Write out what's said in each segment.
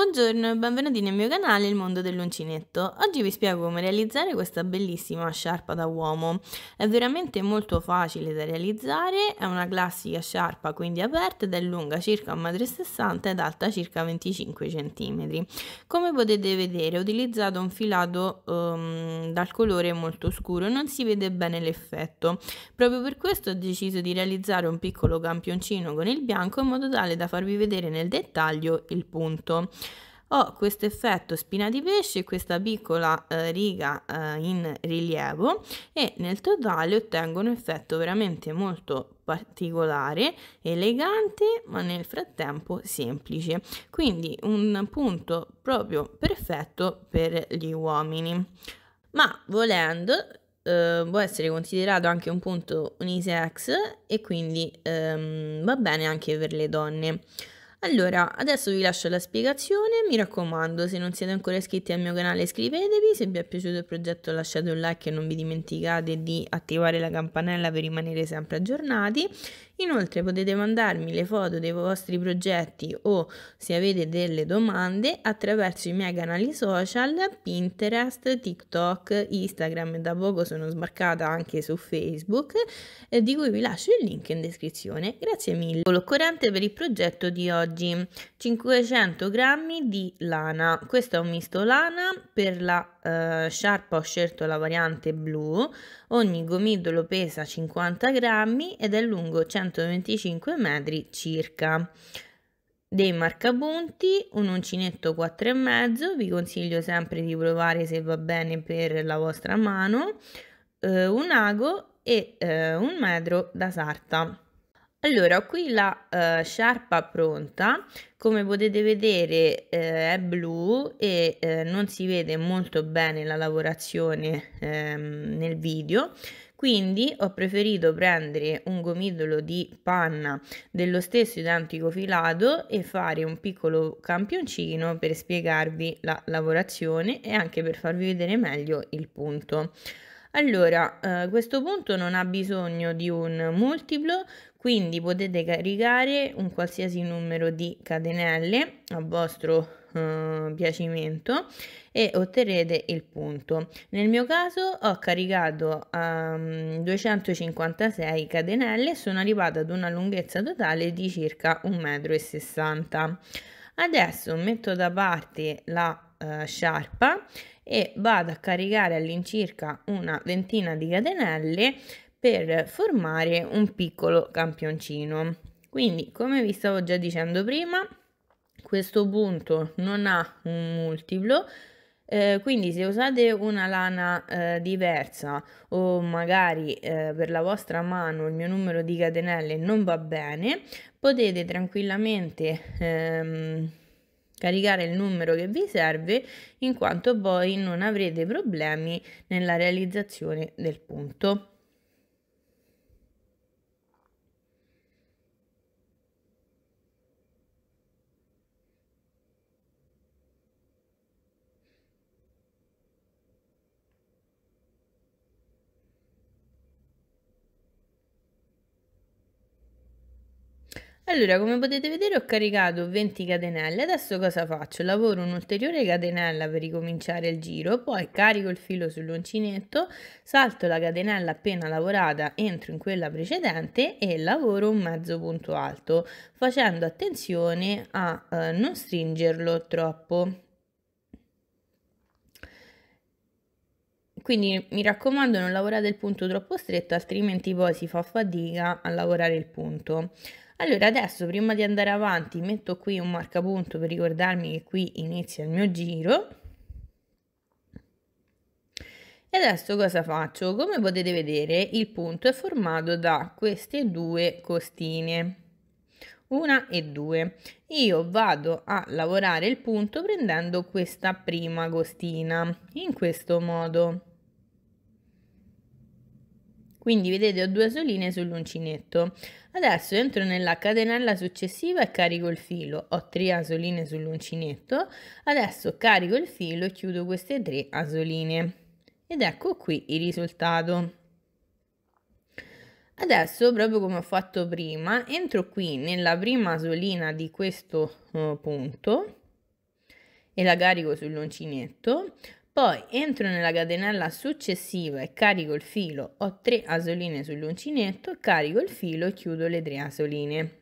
Buongiorno e benvenuti nel mio canale Il Mondo dell'Uncinetto. Oggi vi spiego come realizzare questa bellissima sciarpa da uomo. È veramente molto facile da realizzare, è una classica sciarpa quindi aperta ed è lunga circa 1,60 m ed alta circa 25 cm. Come potete vedere ho utilizzato un filato um, dal colore molto scuro, non si vede bene l'effetto. Proprio per questo ho deciso di realizzare un piccolo campioncino con il bianco in modo tale da farvi vedere nel dettaglio il punto ho questo effetto spina di pesce, questa piccola eh, riga eh, in rilievo e nel totale ottengo un effetto veramente molto particolare, elegante, ma nel frattempo semplice. Quindi un punto proprio perfetto per gli uomini. Ma volendo eh, può essere considerato anche un punto unisex e quindi ehm, va bene anche per le donne. Allora, adesso vi lascio la spiegazione, mi raccomando, se non siete ancora iscritti al mio canale iscrivetevi, se vi è piaciuto il progetto lasciate un like e non vi dimenticate di attivare la campanella per rimanere sempre aggiornati Inoltre potete mandarmi le foto dei vostri progetti o se avete delle domande attraverso i miei canali social Pinterest, TikTok, Instagram e da poco sono sbarcata anche su Facebook eh, di cui vi lascio il link in descrizione. Grazie mille. L'occorrente per il progetto di oggi 500 grammi di lana. Questo è un misto lana per la eh, ho scelto la variante blu, ogni gomitolo pesa 50 grammi ed è lungo 125 metri circa. Dei marcapunti, un uncinetto 4,5, vi consiglio sempre di provare se va bene per la vostra mano, eh, un ago e eh, un metro da sarta. Allora, ho qui la eh, sciarpa pronta, come potete vedere eh, è blu e eh, non si vede molto bene la lavorazione ehm, nel video, quindi ho preferito prendere un gomitolo di panna dello stesso identico filato e fare un piccolo campioncino per spiegarvi la lavorazione e anche per farvi vedere meglio il punto. Allora, eh, questo punto non ha bisogno di un multiplo, quindi potete caricare un qualsiasi numero di catenelle a vostro eh, piacimento e otterrete il punto. Nel mio caso ho caricato um, ehm, 256 catenelle e sono arrivata ad una lunghezza totale di circa 1,60 m. Adesso metto da parte la eh, sciarpa e vado a caricare all'incirca una ventina di catenelle per formare un piccolo campioncino. Quindi, come vi stavo già dicendo prima, questo punto non ha un multiplo, eh, quindi se usate una lana eh, diversa o magari eh, per la vostra mano il mio numero di catenelle non va bene, potete tranquillamente ehm, Caricare il numero che vi serve in quanto poi non avrete problemi nella realizzazione del punto. Allora, come potete vedere ho caricato 20 catenelle, adesso cosa faccio? Lavoro un'ulteriore catenella per ricominciare il giro, poi carico il filo sull'uncinetto, salto la catenella appena lavorata, entro in quella precedente e lavoro un mezzo punto alto, facendo attenzione a eh, non stringerlo troppo. Quindi mi raccomando non lavorate il punto troppo stretto, altrimenti poi si fa fatica a lavorare il punto. Allora adesso prima di andare avanti metto qui un marcapunto per ricordarmi che qui inizia il mio giro. E adesso cosa faccio? Come potete vedere il punto è formato da queste due costine, una e due. Io vado a lavorare il punto prendendo questa prima costina, in questo modo. Quindi vedete ho due soline sull'uncinetto. Adesso entro nella catenella successiva e carico il filo. Ho 3 asoline sull'uncinetto. Adesso carico il filo e chiudo queste 3 asoline. Ed ecco qui il risultato. Adesso, proprio come ho fatto prima, entro qui nella prima asolina di questo eh, punto e la carico sull'uncinetto. Poi entro nella catenella successiva e carico il filo, ho 3 asoline sull'uncinetto, carico il filo e chiudo le 3 asoline.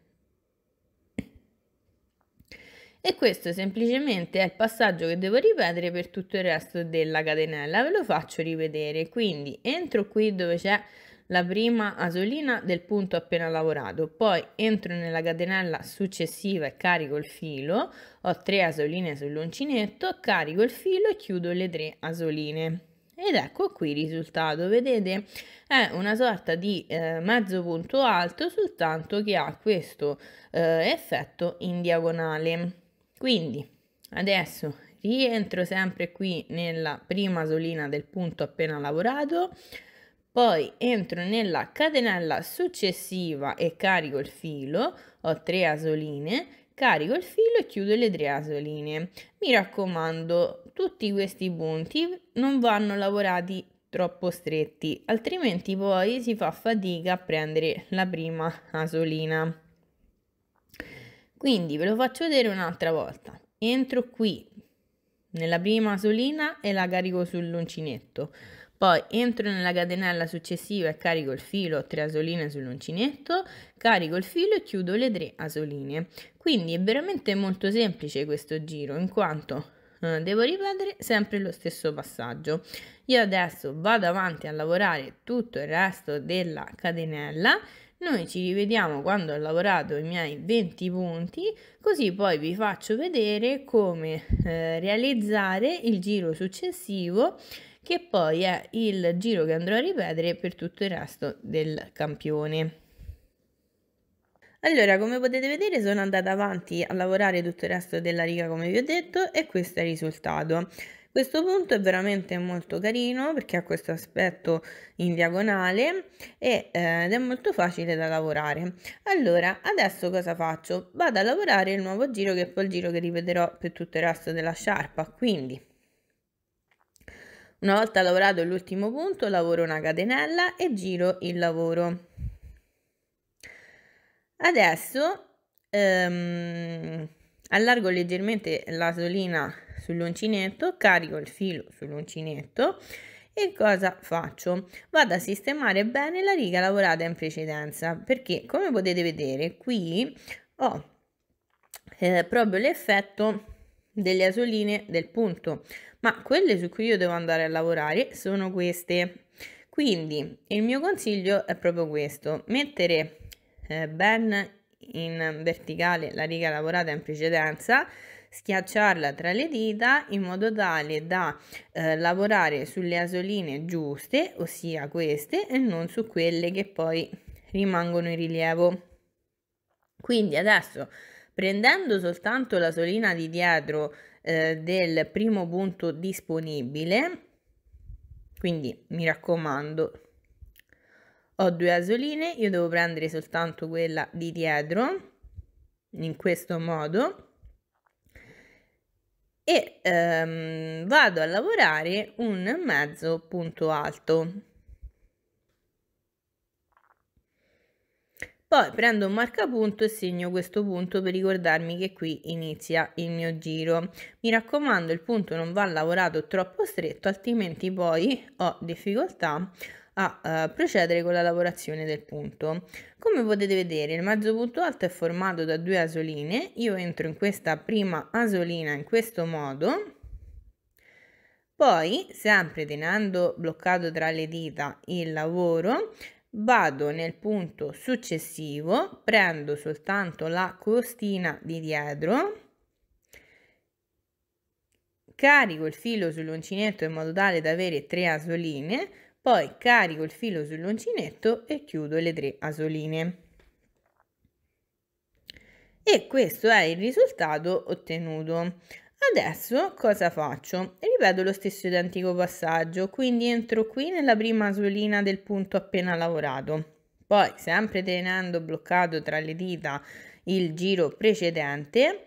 E questo semplicemente è il passaggio che devo ripetere per tutto il resto della catenella. Ve lo faccio rivedere, quindi entro qui dove c'è la prima asolina del punto appena lavorato, poi entro nella catenella successiva e carico il filo, ho 3 asoline sull'uncinetto, carico il filo e chiudo le 3 asoline. Ed ecco qui il risultato, vedete? È una sorta di eh, mezzo punto alto, soltanto che ha questo eh, effetto in diagonale. Quindi, adesso rientro sempre qui nella prima solina del punto appena lavorato, poi entro nella catenella successiva e carico il filo, ho 3 asoline, carico il filo e chiudo le 3 asoline. Mi raccomando, tutti questi punti non vanno lavorati troppo stretti, altrimenti poi si fa fatica a prendere la prima asolina. Quindi ve lo faccio vedere un'altra volta. Entro qui nella prima asolina e la carico sull'uncinetto. Poi entro nella catenella successiva e carico il filo 3 asoline sull'uncinetto, carico il filo e chiudo le 3 asoline. Quindi è veramente molto semplice questo giro in quanto eh, devo ripetere sempre lo stesso passaggio. Io adesso vado avanti a lavorare tutto il resto della catenella noi ci rivediamo quando ho lavorato i miei 20 punti, così poi vi faccio vedere come eh, realizzare il giro successivo che poi è il giro che andrò a ripetere per tutto il resto del campione. Allora, come potete vedere sono andata avanti a lavorare tutto il resto della riga come vi ho detto e questo è il risultato. Questo punto è veramente molto carino perché ha questo aspetto in diagonale eh, ed è molto facile da lavorare. Allora, adesso cosa faccio? Vado a lavorare il nuovo giro che è poi il giro che ripeterò per tutto il resto della sciarpa, quindi una volta lavorato l'ultimo punto lavoro una catenella e giro il lavoro. Adesso ehm, allargo leggermente la solina sull'uncinetto, carico il filo sull'uncinetto e cosa faccio? Vado a sistemare bene la riga lavorata in precedenza perché come potete vedere qui ho eh, proprio l'effetto delle asoline del punto, ma quelle su cui io devo andare a lavorare sono queste. Quindi il mio consiglio è proprio questo, mettere eh, ben in verticale la riga lavorata in precedenza, schiacciarla tra le dita in modo tale da eh, lavorare sulle asoline giuste, ossia queste, e non su quelle che poi rimangono in rilievo. Quindi adesso prendendo soltanto la solina di dietro eh, del primo punto disponibile quindi mi raccomando ho due asoline io devo prendere soltanto quella di dietro in questo modo e ehm, vado a lavorare un mezzo punto alto Poi prendo un marcapunto e segno questo punto per ricordarmi che qui inizia il mio giro. Mi raccomando il punto non va lavorato troppo stretto altrimenti poi ho difficoltà a uh, procedere con la lavorazione del punto. Come potete vedere il mezzo punto alto è formato da due asoline, io entro in questa prima asolina in questo modo, poi sempre tenendo bloccato tra le dita il lavoro vado nel punto successivo, prendo soltanto la costina di dietro, carico il filo sull'uncinetto in modo tale da avere tre asoline, poi carico il filo sull'uncinetto e chiudo le tre asoline. E questo è il risultato ottenuto. Adesso cosa faccio? Ripeto lo stesso identico passaggio, quindi entro qui nella prima solina del punto appena lavorato. Poi, sempre tenendo bloccato tra le dita il giro precedente,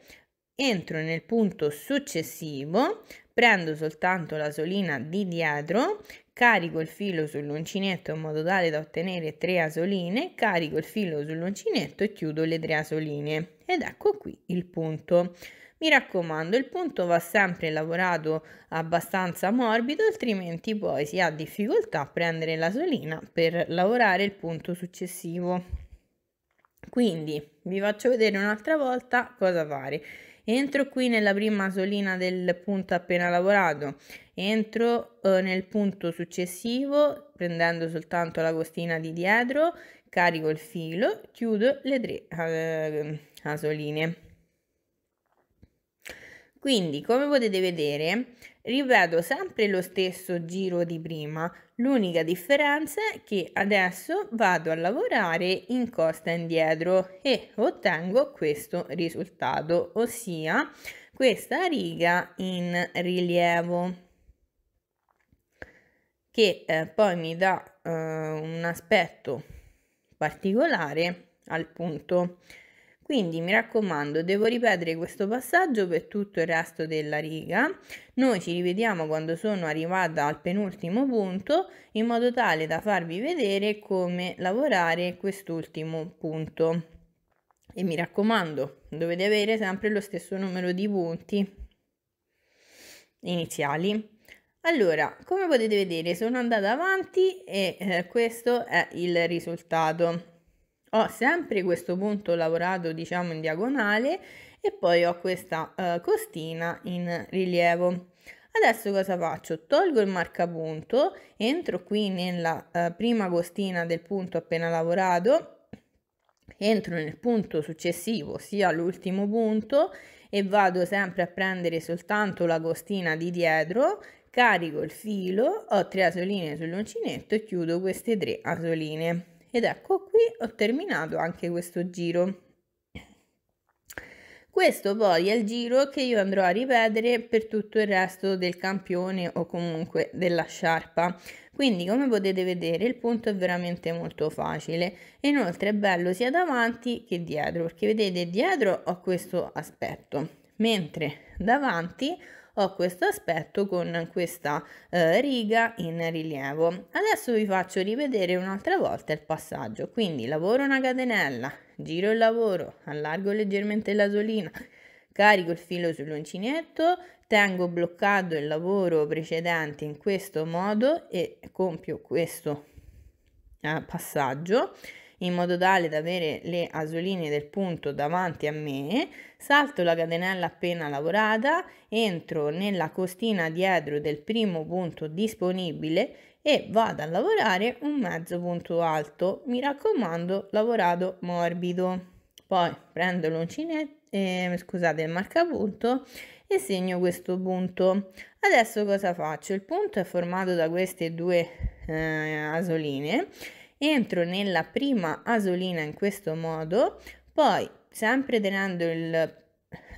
entro nel punto successivo, prendo soltanto la solina di dietro, carico il filo sull'uncinetto in modo tale da ottenere tre asoline, carico il filo sull'uncinetto e chiudo le tre asoline. Ed ecco qui il punto. Mi raccomando, il punto va sempre lavorato abbastanza morbido, altrimenti poi si ha difficoltà a prendere la solina per lavorare il punto successivo. Quindi vi faccio vedere un'altra volta cosa fare. Entro qui nella prima solina del punto appena lavorato, entro eh, nel punto successivo prendendo soltanto la costina di dietro, carico il filo, chiudo le tre eh, asoline. Quindi, come potete vedere, ripeto sempre lo stesso giro di prima, l'unica differenza è che adesso vado a lavorare in costa indietro e ottengo questo risultato, ossia questa riga in rilievo che eh, poi mi dà eh, un aspetto particolare al punto quindi mi raccomando, devo ripetere questo passaggio per tutto il resto della riga. Noi ci rivediamo quando sono arrivata al penultimo punto in modo tale da farvi vedere come lavorare quest'ultimo punto. E mi raccomando, dovete avere sempre lo stesso numero di punti iniziali. Allora, come potete vedere sono andata avanti e eh, questo è il risultato ho sempre questo punto lavorato diciamo in diagonale e poi ho questa uh, costina in rilievo. Adesso cosa faccio? Tolgo il marcapunto, entro qui nella uh, prima costina del punto appena lavorato, entro nel punto successivo, ossia l'ultimo punto, e vado sempre a prendere soltanto la costina di dietro, carico il filo, ho tre asoline sull'uncinetto e chiudo queste tre asoline ed ecco qui ho terminato anche questo giro questo poi è il giro che io andrò a ripetere per tutto il resto del campione o comunque della sciarpa. Quindi come potete vedere il punto è veramente molto facile. Inoltre è bello sia davanti che dietro perché vedete dietro ho questo aspetto mentre davanti ho ho questo aspetto con questa eh, riga in rilievo. Adesso vi faccio rivedere un'altra volta il passaggio, quindi lavoro una catenella, giro il lavoro, allargo leggermente l'asolina, carico il filo sull'uncinetto, tengo bloccato il lavoro precedente in questo modo e compio questo eh, passaggio in modo tale da avere le asoline del punto davanti a me, salto la catenella appena lavorata, entro nella costina dietro del primo punto disponibile e vado a lavorare un mezzo punto alto, mi raccomando lavorato morbido. Poi prendo l'uncinetto, eh, scusate il marcapunto e segno questo punto. Adesso cosa faccio? Il punto è formato da queste due eh, asoline entro nella prima asolina in questo modo, poi sempre tenendo il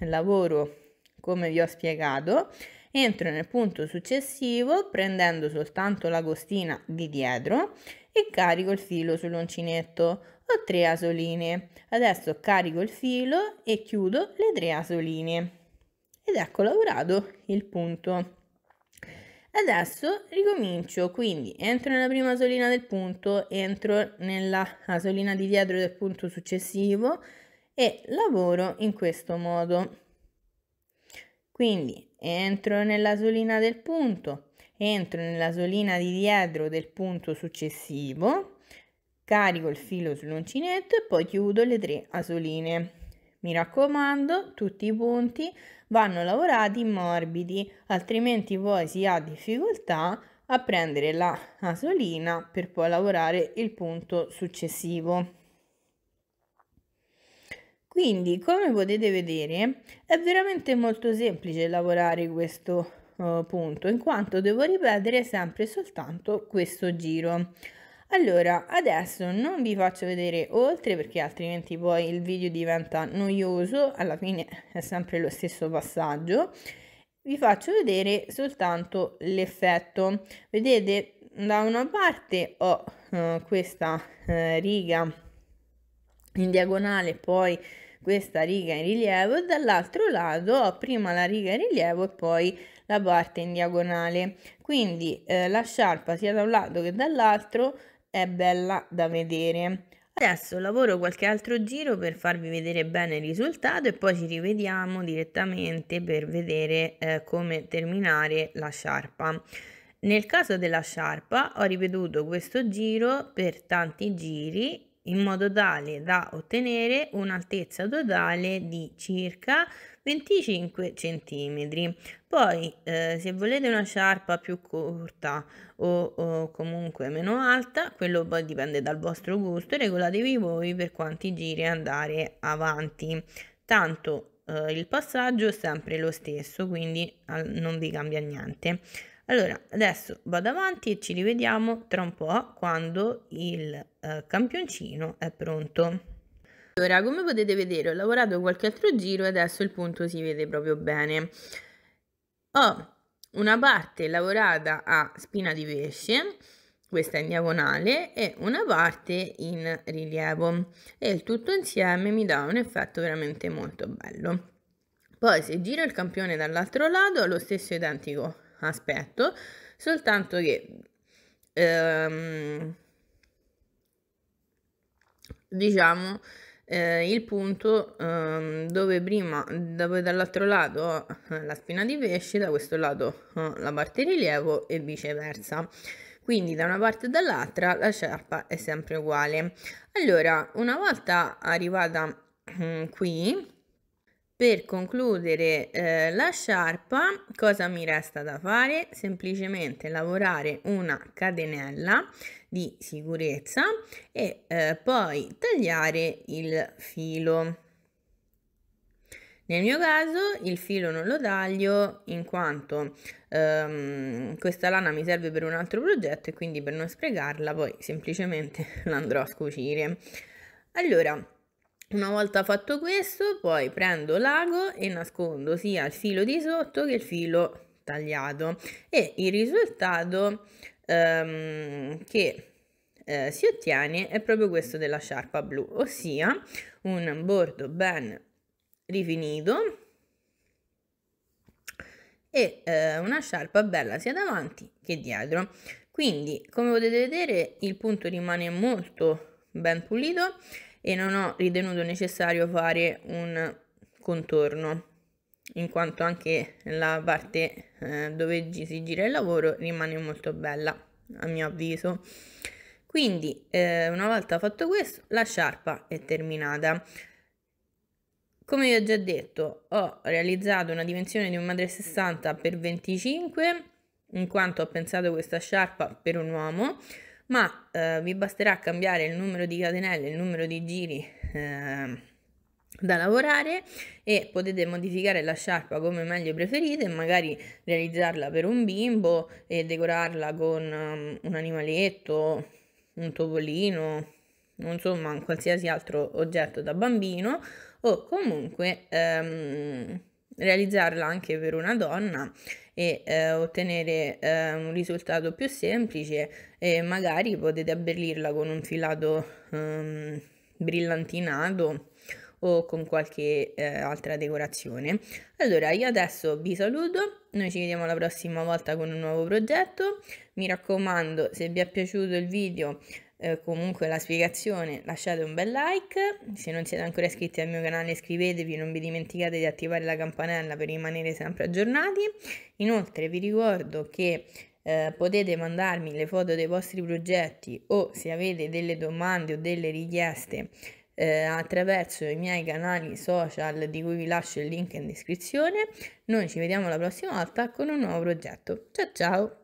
lavoro come vi ho spiegato, entro nel punto successivo prendendo soltanto la costina di dietro e carico il filo sull'uncinetto. Ho tre asoline. Adesso carico il filo e chiudo le tre asoline. Ed ecco lavorato il punto. Adesso ricomincio, quindi entro nella prima solina del punto, entro nella solina di dietro del punto successivo e lavoro in questo modo. Quindi entro nella solina del punto, entro nella solina di dietro del punto successivo, carico il filo sull'uncinetto e poi chiudo le tre asoline. Mi raccomando, tutti i punti vanno lavorati morbidi, altrimenti poi si ha difficoltà a prendere la asolina per poi lavorare il punto successivo. Quindi, come potete vedere, è veramente molto semplice lavorare questo uh, punto, in quanto devo ripetere sempre soltanto questo giro. Allora, adesso non vi faccio vedere oltre perché altrimenti poi il video diventa noioso, alla fine è sempre lo stesso passaggio. Vi faccio vedere soltanto l'effetto. Vedete, da una parte ho eh, questa eh, riga in diagonale, poi questa riga in rilievo, dall'altro lato ho prima la riga in rilievo e poi la parte in diagonale. Quindi eh, la sciarpa sia da un lato che dall'altro è bella da vedere. Adesso lavoro qualche altro giro per farvi vedere bene il risultato e poi ci rivediamo direttamente per vedere eh, come terminare la sciarpa. Nel caso della sciarpa ho ripetuto questo giro per tanti giri in modo tale da ottenere un'altezza totale di circa 25 cm. Poi eh, se volete una sciarpa più corta o, o, comunque meno alta, quello poi dipende dal vostro gusto regolatevi voi per quanti giri andare avanti. Tanto eh, il passaggio è sempre lo stesso, quindi al, non vi cambia niente. Allora, adesso vado avanti e ci rivediamo tra un po' quando il eh, campioncino è pronto. Allora, come potete vedere, ho lavorato qualche altro giro e adesso il punto si vede proprio bene. Ho una parte lavorata a spina di pesce, questa in diagonale, e una parte in rilievo. E il tutto insieme mi dà un effetto veramente molto bello. Poi se giro il campione dall'altro lato ho lo stesso identico aspetto, soltanto che... Ehm, diciamo eh, il punto eh, dove prima, dove dall'altro lato ho eh, la spina di pesce, da questo lato ho eh, la parte rilievo e viceversa. Quindi da una parte e dall'altra la sciarpa è sempre uguale. Allora, una volta arrivata eh, qui, per concludere eh, la sciarpa, cosa mi resta da fare? Semplicemente lavorare una catenella di sicurezza e eh, poi tagliare il filo. Nel mio caso il filo non lo taglio in quanto ehm, questa lana mi serve per un altro progetto e quindi per non sprecarla poi semplicemente l'andrò a cucire. Allora, una volta fatto questo poi prendo l'ago e nascondo sia il filo di sotto che il filo tagliato e il risultato um, che eh, si ottiene è proprio questo della sciarpa blu, ossia un bordo ben rifinito e eh, una sciarpa bella sia davanti che dietro. Quindi, come potete vedere, il punto rimane molto ben pulito e non ho ritenuto necessario fare un contorno in quanto anche la parte eh, dove si gira il lavoro rimane molto bella a mio avviso quindi eh, una volta fatto questo la sciarpa è terminata come vi ho già detto ho realizzato una dimensione di 1,60 m x 25 in quanto ho pensato questa sciarpa per un uomo ma eh, vi basterà cambiare il numero di catenelle il numero di giri ehm, da lavorare e potete modificare la sciarpa come meglio preferite, magari realizzarla per un bimbo e decorarla con um, un animaletto, un topolino, insomma un qualsiasi altro oggetto da bambino o comunque um, realizzarla anche per una donna e eh, ottenere eh, un risultato più semplice e magari potete abbellirla con un filato um, brillantinato o con qualche eh, altra decorazione. Allora io adesso vi saluto, noi ci vediamo la prossima volta con un nuovo progetto, mi raccomando se vi è piaciuto il video eh, comunque la spiegazione lasciate un bel like, se non siete ancora iscritti al mio canale iscrivetevi, non vi dimenticate di attivare la campanella per rimanere sempre aggiornati, inoltre vi ricordo che eh, potete mandarmi le foto dei vostri progetti o se avete delle domande o delle richieste eh, attraverso i miei canali social di cui vi lascio il link in descrizione. Noi ci vediamo la prossima volta con un nuovo progetto. Ciao ciao!